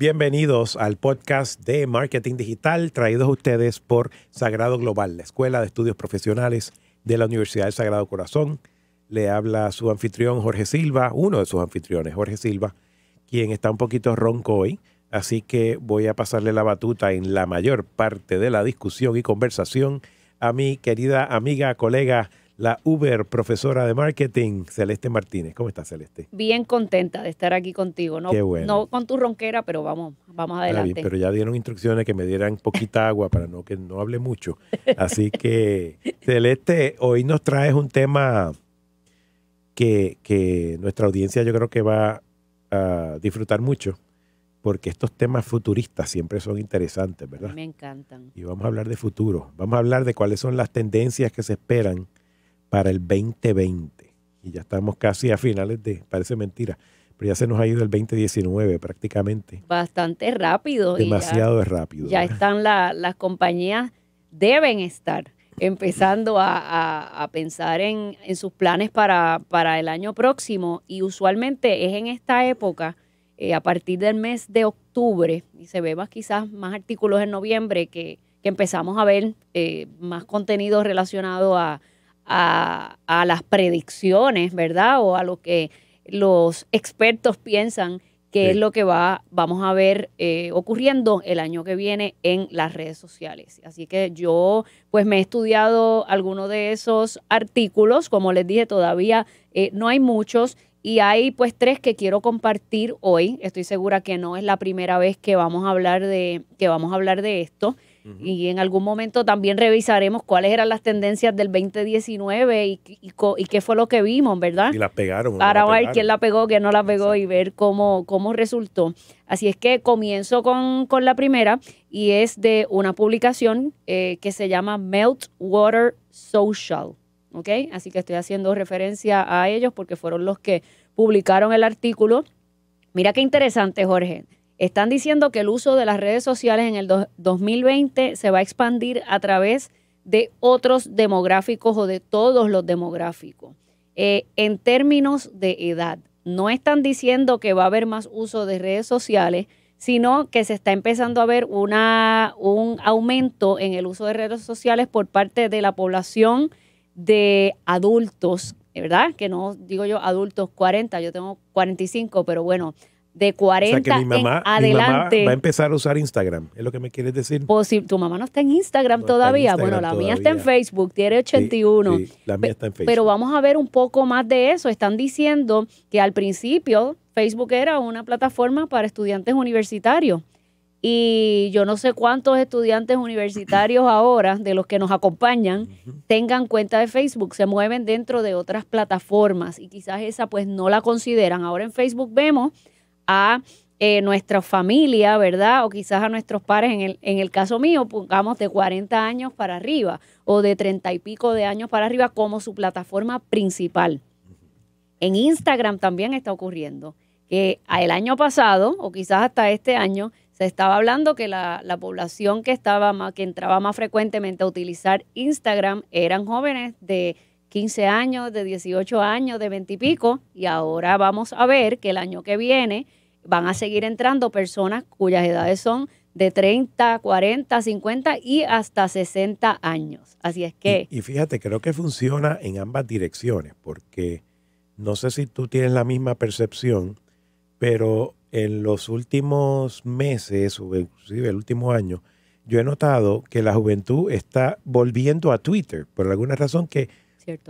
Bienvenidos al podcast de Marketing Digital, traídos a ustedes por Sagrado Global, la Escuela de Estudios Profesionales de la Universidad del Sagrado Corazón. Le habla su anfitrión Jorge Silva, uno de sus anfitriones, Jorge Silva, quien está un poquito ronco hoy, así que voy a pasarle la batuta en la mayor parte de la discusión y conversación a mi querida amiga, colega la Uber profesora de marketing, Celeste Martínez. ¿Cómo estás, Celeste? Bien contenta de estar aquí contigo. No, bueno. no con tu ronquera, pero vamos, vamos adelante. pero ya dieron instrucciones que me dieran poquita agua para no que no hable mucho. Así que, Celeste, hoy nos traes un tema que, que nuestra audiencia yo creo que va a disfrutar mucho porque estos temas futuristas siempre son interesantes, ¿verdad? Me encantan. Y vamos a hablar de futuro, vamos a hablar de cuáles son las tendencias que se esperan para el 2020. Y ya estamos casi a finales de, parece mentira, pero ya se nos ha ido el 2019 prácticamente. Bastante rápido. Demasiado rápido. Ya están las compañías, deben estar empezando a, a, pensar en, en, sus planes para, para, el año próximo y usualmente es en esta época, eh, a partir del mes de octubre, y se ve más quizás más artículos en noviembre que, que empezamos a ver eh, más contenido relacionado a, a, las predicciones, ¿verdad? O a lo que los expertos piensan que es lo que va, vamos a ver eh, ocurriendo el año que viene en las redes sociales. Así que yo pues me he estudiado algunos de esos artículos, como les dije todavía eh, no hay muchos y hay pues tres que quiero compartir hoy. Estoy segura que no es la primera vez que vamos a hablar de, que vamos a hablar de esto. Y en algún momento también revisaremos cuáles eran las tendencias del 2019 y, y, qué fue lo que vimos, ¿verdad? Y las pegaron. Para ver quién la pegó, quién no la pegó y ver cómo, resultó. Así es que comienzo con, la primera y es de una publicación eh, que se llama Meltwater Social. ¿Ok? Así que estoy haciendo referencia a ellos porque fueron los que publicaron el artículo. Mira qué interesante, Jorge. Están diciendo que el uso de las redes sociales en el 2020 se va a expandir a través de otros demográficos o de todos los demográficos. Eh, en términos de edad, no están diciendo que va a haber más uso de redes sociales, sino que se está empezando a ver una, un aumento en el uso de redes sociales por parte de la población de adultos, ¿verdad? Que no digo yo adultos 40, yo tengo 45, pero bueno, de 40 o mi mamá, adelante. va a empezar a usar Instagram, es lo que me quieres decir. si pues tu mamá no está en Instagram todavía. bueno, la mía está en Facebook, tiene 81. la mía está en Facebook. Pero vamos a ver un poco más de eso. Están diciendo que al principio Facebook era una plataforma para estudiantes universitarios. Y yo no sé cuántos estudiantes universitarios ahora, de los que nos acompañan, tengan cuenta de Facebook, se mueven dentro de otras plataformas y quizás esa pues no la consideran. Ahora en Facebook vemos a eh, nuestra familia, ¿verdad? O quizás a nuestros pares, en el, en el caso mío, pongamos de 40 años para arriba o de 30 y pico de años para arriba como su plataforma principal. En Instagram también está ocurriendo que el año pasado, o quizás hasta este año, se estaba hablando que la, la población que, estaba más, que entraba más frecuentemente a utilizar Instagram eran jóvenes de 15 años, de 18 años, de 20 y pico, y ahora vamos a ver que el año que viene van a seguir entrando personas cuyas edades son de 30, 40, 50 y hasta 60 años. Así es que... Y, fíjate, creo que funciona en ambas direcciones, porque no sé si tú tienes la misma percepción, pero en los últimos meses, o inclusive el último año, yo he notado que la juventud está volviendo a Twitter, por alguna razón que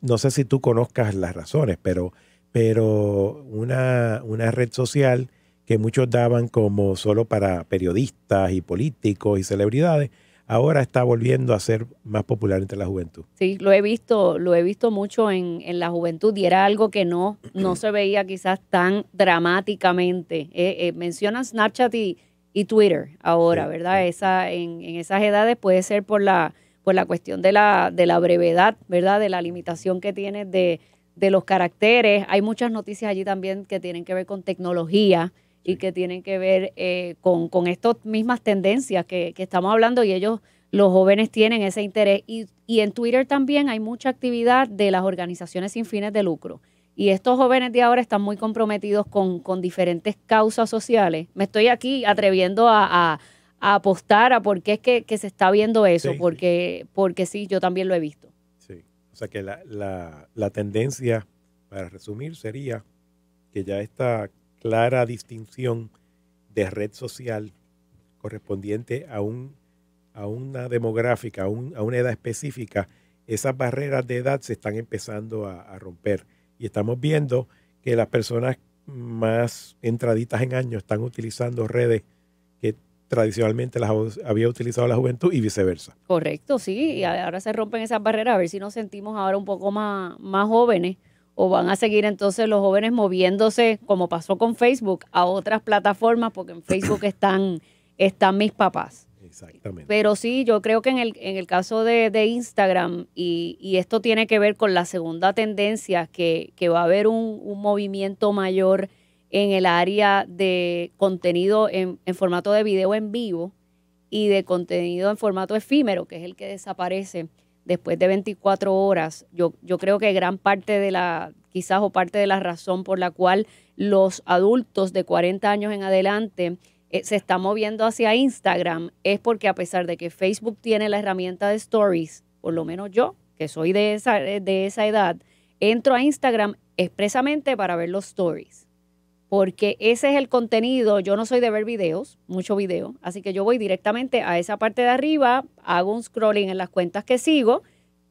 no sé si tú conozcas las razones, pero, pero una, una red social que muchos daban como solo para periodistas y políticos y celebridades, ahora está volviendo a ser más popular entre la juventud. Sí, lo he visto, lo he visto mucho en, la juventud y era algo que no, no se veía quizás tan dramáticamente. Eh, eh, mencionan Snapchat y, Twitter ahora, ¿verdad? Esa, en, en esas edades puede ser por la pues la cuestión de la, de la brevedad, ¿verdad? De la limitación que tiene de, los caracteres. Hay muchas noticias allí también que tienen que ver con tecnología y que tienen que ver eh, con, estas mismas tendencias que, estamos hablando y ellos, los jóvenes, tienen ese interés. Y, y, en Twitter también hay mucha actividad de las organizaciones sin fines de lucro. Y estos jóvenes de ahora están muy comprometidos con, diferentes causas sociales. Me estoy aquí atreviendo a a apostar a por qué es que, se está viendo eso, porque, sí. porque yo también lo he visto. Sí, o sea que la, tendencia, para resumir, sería que ya esta clara distinción de red social correspondiente a, un, a una demográfica, a, una edad específica, esas barreras de edad se están empezando a, a, romper. Y estamos viendo que las personas más entraditas en años están utilizando redes que tradicionalmente las había utilizado la juventud y viceversa. Correcto, sí, y ahora se rompen esas barreras, a ver si nos sentimos ahora un poco más, más jóvenes o van a seguir entonces los jóvenes moviéndose, como pasó con Facebook, a otras plataformas, porque en Facebook están, están mis papás. Exactamente. Pero sí, yo creo que en el, en el caso de, de Instagram, y, y, esto tiene que ver con la segunda tendencia, que, va a haber un, un movimiento mayor en el área de contenido en, formato de video en vivo y de contenido en formato efímero, que es el que desaparece después de 24 horas. Yo, creo que gran parte de la, quizás o parte de la razón por la cual los adultos de 40 años en adelante eh, se están moviendo hacia Instagram es porque a pesar de que Facebook tiene la herramienta de stories, por lo menos yo, que soy de esa, eh, de esa edad, entro a Instagram expresamente para ver los stories porque ese es el contenido. Yo no soy de ver videos, mucho video, así que yo voy directamente a esa parte de arriba, hago un scrolling en las cuentas que sigo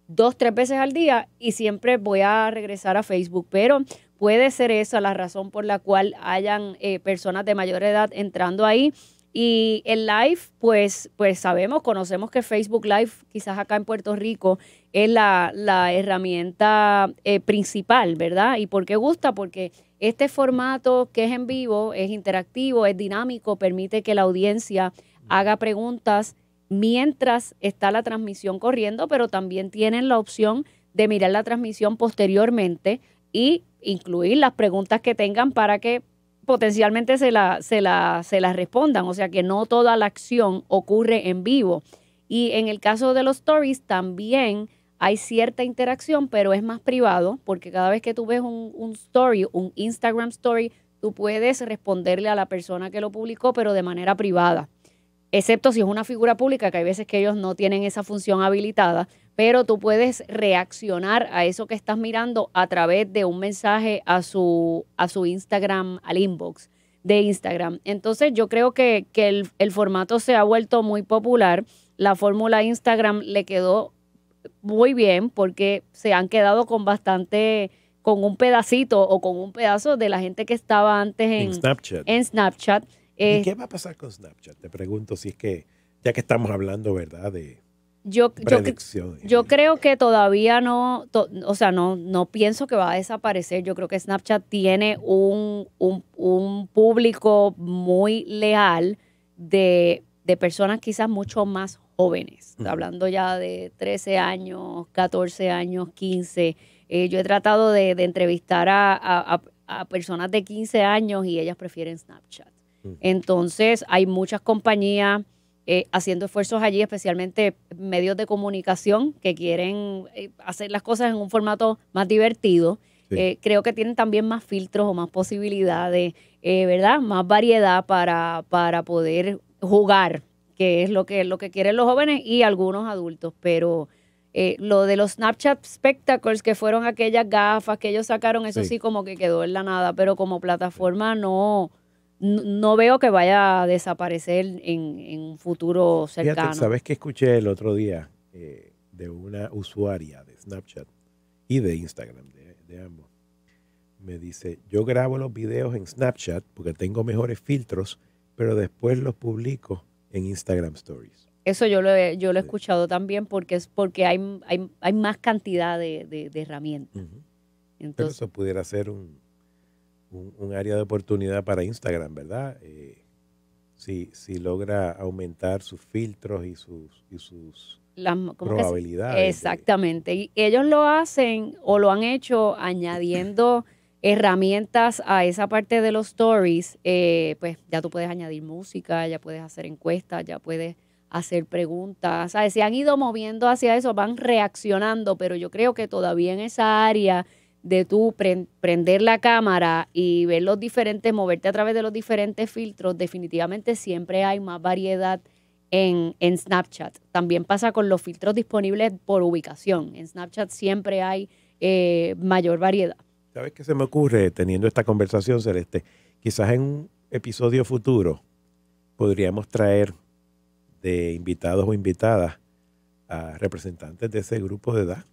dos, tres veces al día y siempre voy a regresar a Facebook, pero puede ser esa la razón por la cual hayan eh, personas de mayor edad entrando ahí. Y el live, pues, pues sabemos, conocemos que Facebook Live, quizás acá en Puerto Rico, es la, herramienta eh, principal, ¿verdad? ¿Y por qué gusta? Porque este formato que es en vivo, es interactivo, es dinámico, permite que la audiencia haga preguntas mientras está la transmisión corriendo, pero también tienen la opción de mirar la transmisión posteriormente y incluir las preguntas que tengan para que potencialmente se la, se la, se las respondan. O sea que no toda la acción ocurre en vivo. Y en el caso de los stories también hay cierta interacción, pero es más privado, porque cada vez que tú ves un, story, un Instagram story, tú puedes responderle a la persona que lo publicó, pero de manera privada. Excepto si es una figura pública, que hay veces que ellos no tienen esa función habilitada, pero tú puedes reaccionar a eso que estás mirando a través de un mensaje a su, a su Instagram, al inbox de Instagram. Entonces yo creo que, el formato se ha vuelto muy popular. La fórmula Instagram le quedó muy bien porque se han quedado con bastante con un pedacito o con un pedazo de la gente que estaba antes en, Snapchat. Eh, ¿Y qué va a pasar con Snapchat? Te pregunto si es que, ya que estamos hablando, ¿verdad? De yo, yo, creo que todavía no, o sea, no, no pienso que va a desaparecer. Yo creo que Snapchat tiene un, un, público muy leal de, de personas quizás mucho más jóvenes jóvenes, hablando ya de 13 años, 14 años, 15. Eh, yo he tratado de, entrevistar a, personas de 15 años y ellas prefieren Snapchat. Entonces, hay muchas compañías eh, haciendo esfuerzos allí, especialmente medios de comunicación que quieren eh, hacer las cosas en un formato más divertido. creo que tienen también más filtros o más posibilidades, ¿verdad? Más variedad para, para poder jugar que es lo que, lo que quieren los jóvenes y algunos adultos, pero... Eh, lo de los Snapchat Spectacles, que fueron aquellas gafas que ellos sacaron, eso sí. como que quedó en la nada, pero como plataforma no, no veo que vaya a desaparecer en, un futuro cercano. ¿Sabes qué escuché el otro día eh, de una usuaria de Snapchat y de Instagram, de, de ambos? Me dice, yo grabo los videos en Snapchat porque tengo mejores filtros, pero después los publico en Instagram Stories. Eso yo lo he, yo lo he escuchado también porque es porque hay, más cantidad de, herramientas. Entonces, eso pudiera ser un, área de oportunidad para Instagram, ¿verdad? Eh, si, si logra aumentar sus filtros y sus, sus probabilidades. exactamente. y ellos lo hacen o lo han hecho añadiendo herramientas a esa parte de los stories, eh, pues ya tú puedes añadir música, ya puedes hacer encuestas, ya puedes hacer preguntas. sea, Se han ido moviendo hacia eso, van reaccionando, pero yo creo que todavía en esa área de tú prender la cámara y ver los diferentes, moverte a través de los diferentes filtros, definitivamente siempre hay más variedad en, Snapchat. También pasa con los filtros disponibles por ubicación. En Snapchat siempre hay eh, mayor variedad. ¿Sabes qué se me ocurre teniendo esta conversación, Celeste? Quizás en un episodio futuro podríamos traer de invitados o invitadas a representantes de ese grupo de edad.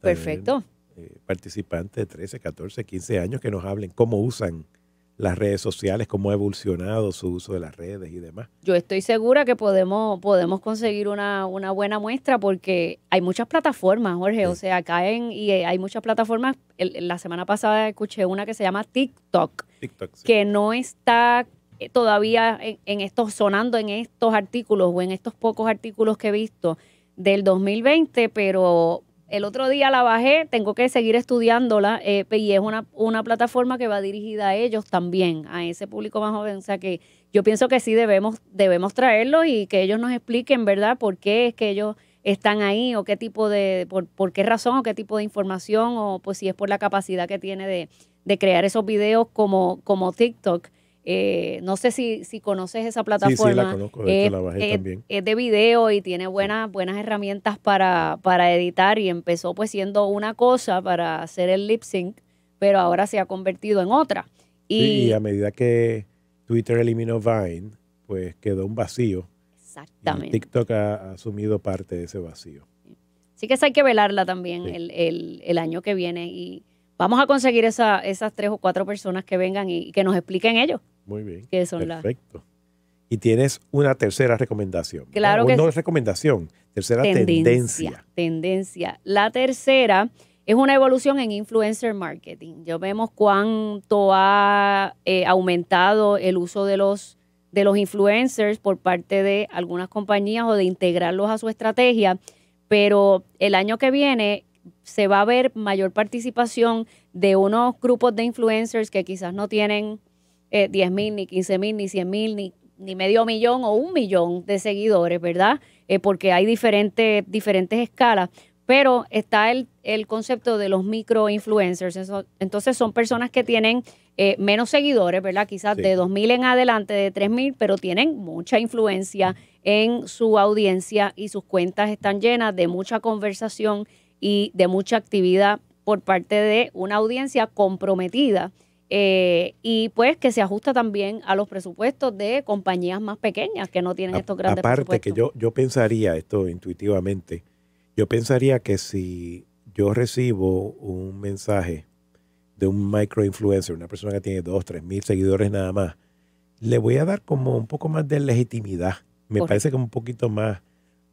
Perfecto. Eh, eh, participantes de 13, 14, 15 años que nos hablen cómo usan las redes sociales, cómo ha evolucionado su uso de las redes y demás. Yo estoy segura que podemos, podemos conseguir una, una buena muestra porque hay muchas plataformas, Jorge, o sea, caen y eh, hay muchas plataformas. la semana pasada escuché una que se llama TikTok, que no está eh, todavía en, en, estos, sonando en estos artículos o en estos pocos artículos que he visto del 2020, pero el otro día la bajé, tengo que seguir estudiándola eh, y es una, una, plataforma que va dirigida a ellos también, a ese público más joven. O sea que yo pienso que sí debemos, debemos traerlos y que ellos nos expliquen, ¿verdad?, por qué es que ellos están ahí o qué tipo de, por, qué razón o qué tipo de información o pues si es por la capacidad que tiene de, de crear esos videos como, como TikTok. Eh, no sé si, conoces esa plataforma. Sí, la conozco, de es, de video y tiene buenas, buenas herramientas para, editar y empezó pues siendo una cosa para hacer el lip sync, pero ahora se ha convertido en otra. Y, a medida que Twitter eliminó Vine, pues quedó un vacío. Exactamente. TikTok ha, asumido parte de ese vacío. Así que hay que velarla también el, el año que viene y vamos a conseguir esa, esas tres o cuatro personas que vengan y que nos expliquen ellos. Muy bien. Perfecto. Y tienes una tercera recomendación. Claro ¿no? que es recomendación, tercera tendencia, tendencia. La tercera es una evolución en influencer marketing. Ya vemos cuánto ha eh, aumentado el uso de los, de los influencers por parte de algunas compañías o de integrarlos a su estrategia, pero el año que viene se va a ver mayor participación de unos grupos de influencers que quizás no tienen eh, 10 mil, ni 15 mil, ni 100 mil, ni, ni medio millón o un millón de seguidores, ¿verdad? Eh, porque hay diferentes, diferentes escalas. Pero está el, el concepto de los micro-influencers. Entonces son personas que tienen eh, menos seguidores, ¿verdad? Quizás de de mil en adelante, de 3.000, pero tienen mucha influencia en su audiencia y sus cuentas están llenas de mucha conversación y de mucha actividad por parte de una audiencia comprometida eh, y pues que se ajusta también a los presupuestos de compañías más pequeñas que no tienen estos grandes presupuestos. Aparte que yo, yo pensaría, esto intuitivamente, yo pensaría que si yo recibo un mensaje de un micro-influencer, una persona que tiene 2, 3 mil seguidores nada más, le voy a dar como un poco más de legitimidad. Me parece como un poquito más,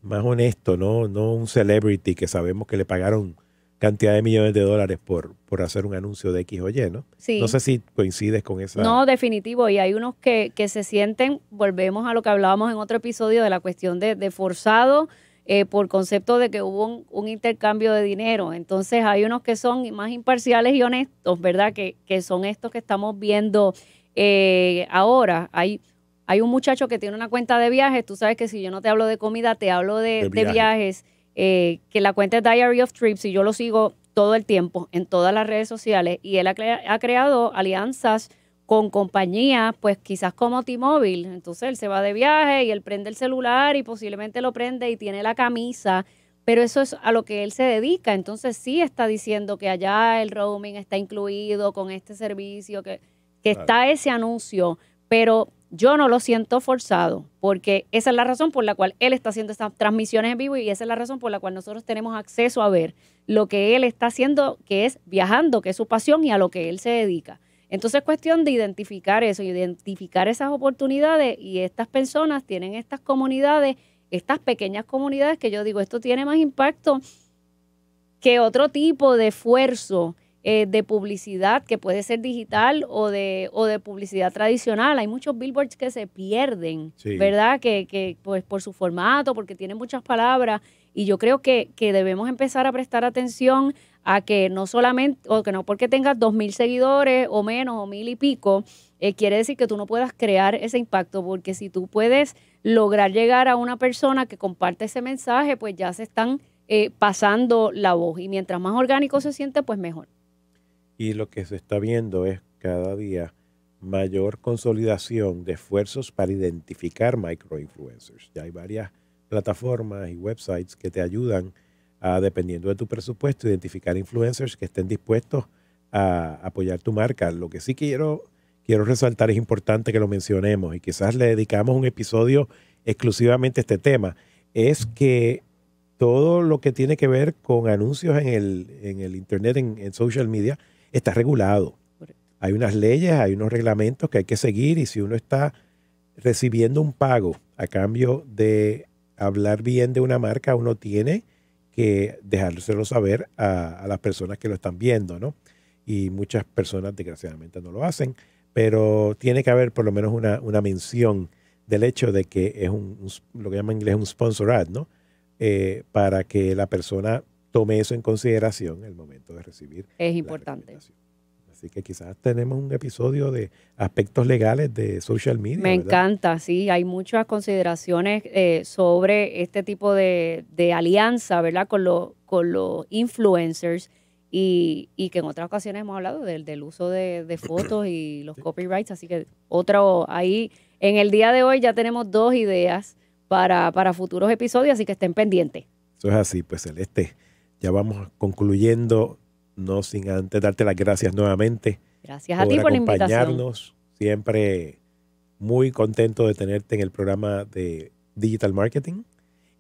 más honesto, ¿no? no un celebrity que sabemos que le pagaron cantidad de millones de dólares por, por hacer un anuncio de X o Y, ¿no? Sí. No sé si coincides con eso. No, definitivo. Y hay unos que, que se sienten, volvemos a lo que hablábamos en otro episodio de la cuestión de, forzado. Eh, por concepto de que hubo un, intercambio de dinero. Entonces hay unos que son más imparciales y honestos, ¿verdad? Que, son estos que estamos viendo eh, ahora. Hay, hay un muchacho que tiene una cuenta de viajes, tú sabes que si yo no te hablo de comida, te hablo de, de viajes. Eh, que la cuenta es Diary of Trips y yo lo sigo todo el tiempo en todas las redes sociales y él ha, creado alianzas con compañías, pues quizás como T-Mobile. Entonces él se va de viaje y él prende el celular y posiblemente lo prende y tiene la camisa, pero eso es a lo que él se dedica. Entonces sí está diciendo que allá el roaming está incluido con este servicio, que, está ese anuncio, pero yo no lo siento forzado, porque esa es la razón por la cual él está haciendo estas transmisiones en vivo y esa es la razón por la cual nosotros tenemos acceso a ver lo que él está haciendo, que es viajando, que es su pasión y a lo que él se dedica. Entonces es cuestión de identificar eso, identificar esas oportunidades y estas personas tienen estas comunidades, estas pequeñas comunidades que yo digo, esto tiene más impacto que otro tipo de esfuerzo eh, de publicidad, que puede ser digital o de, o de publicidad tradicional. Hay muchos billboards que se pierden, ¿verdad? Que, que pues por su formato, porque tienen muchas palabras. Y yo creo que, que debemos empezar a prestar atención a que no solamente, o que no porque tengas dos mil seguidores o menos, o mil y pico, eh, quiere decir que tú no puedas crear ese impacto, porque si tú puedes lograr llegar a una persona que comparte ese mensaje, pues ya se están eh, pasando la voz. Y mientras más orgánico se siente, pues mejor y lo que se está viendo es cada día mayor consolidación de esfuerzos para identificar microinfluencers. Ya hay varias plataformas y websites que te ayudan a, dependiendo de tu presupuesto, identificar influencers que estén dispuestos a apoyar tu marca. Lo que sí quiero, quiero resaltar es importante que lo mencionemos y quizás le dedicamos un episodio exclusivamente a este tema, es que todo lo que tiene que ver con anuncios en el, en el Internet, en social media, está regulado. Hay unas leyes, hay unos reglamentos que hay que seguir y si uno está recibiendo un pago a cambio de hablar bien de una marca, uno tiene que dejárselo saber a, las personas que lo están viendo, ¿no? Y muchas personas desgraciadamente no lo hacen, pero tiene que haber por lo menos una, mención del hecho de que es un, lo que llaman en inglés un sponsor ad, ¿no? Eh, para que la persona tome eso en consideración en el momento de recibir. Es importante. Así que quizás tenemos un episodio de aspectos legales de social media. Me encanta, sí, hay muchas consideraciones eh, sobre este tipo de, alianza, ¿verdad? Con, con los influencers y, que en otras ocasiones hemos hablado del, uso de, fotos y los copyrights, así que otro ahí, en el día de hoy ya tenemos dos ideas para, para futuros episodios, así que estén pendientes. Eso es así, pues Celeste. Ya vamos concluyendo, no sin antes darte las gracias nuevamente. Gracias a por ti por acompañarnos. Siempre muy contento de tenerte en el programa de Digital Marketing.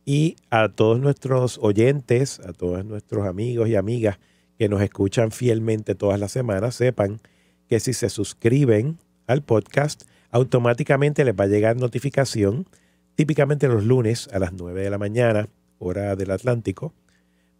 Y a todos nuestros oyentes, a todos nuestros amigos y amigas que nos escuchan fielmente todas las semanas, sepan que si se suscriben al podcast, automáticamente les va a llegar notificación, típicamente los lunes a las 9 de la mañana, hora del Atlántico,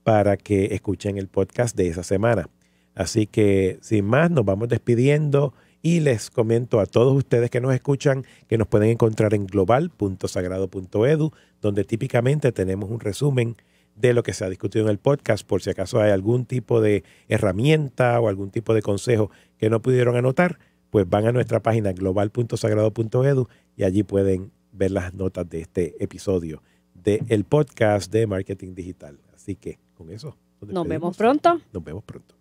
para que escuchen el podcast de esa semana. Así que sin más, nos vamos despidiendo y les comento a todos ustedes que nos escuchan que nos pueden encontrar en global.sagrado.edu, donde típicamente tenemos un resumen de lo que se ha discutido en el podcast, por si acaso hay algún tipo de herramienta o algún tipo de consejo que no pudieron anotar, pues van a nuestra página global.sagrado.edu y allí pueden ver las notas de este episodio del el podcast de marketing digital. Así que eso. nos vemos pronto. Nos vemos pronto.